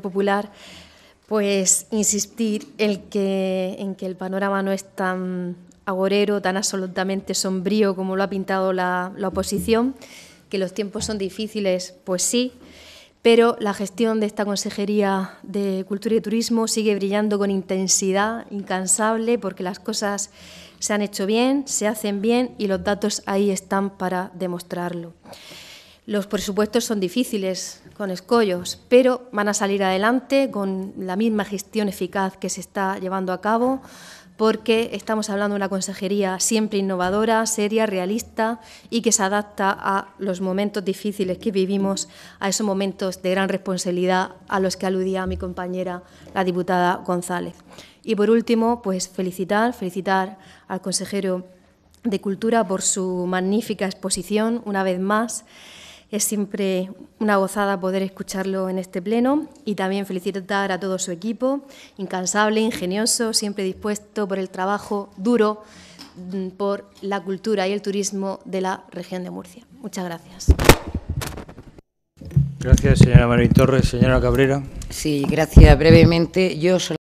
Popular, pues insistir en que, en que el panorama no es tan agorero, tan absolutamente sombrío como lo ha pintado la, oposición, que los tiempos son difíciles, pues sí, pero la gestión de esta Consejería de Cultura y Turismo sigue brillando con intensidad incansable porque las cosas se han hecho bien, se hacen bien y los datos ahí están para demostrarlo. Los presupuestos son difíciles, con escollos, pero van a salir adelante con la misma gestión eficaz que se está llevando a cabo, porque estamos hablando de una consejería siempre innovadora, seria, realista y que se adapta a los momentos difíciles que vivimos, a esos momentos de gran responsabilidad a los que aludía mi compañera, la diputada González. Y por último, pues felicitar, felicitar al consejero de Cultura por su magnífica exposición, una vez más. Es siempre una gozada poder escucharlo en este pleno y también felicitar a todo su equipo, incansable, ingenioso, siempre dispuesto por el trabajo duro mm, por la cultura y el turismo de la región de Murcia. Muchas gracias. Gracias, señora Señora Cabrera. Sí, gracias. Brevemente, yo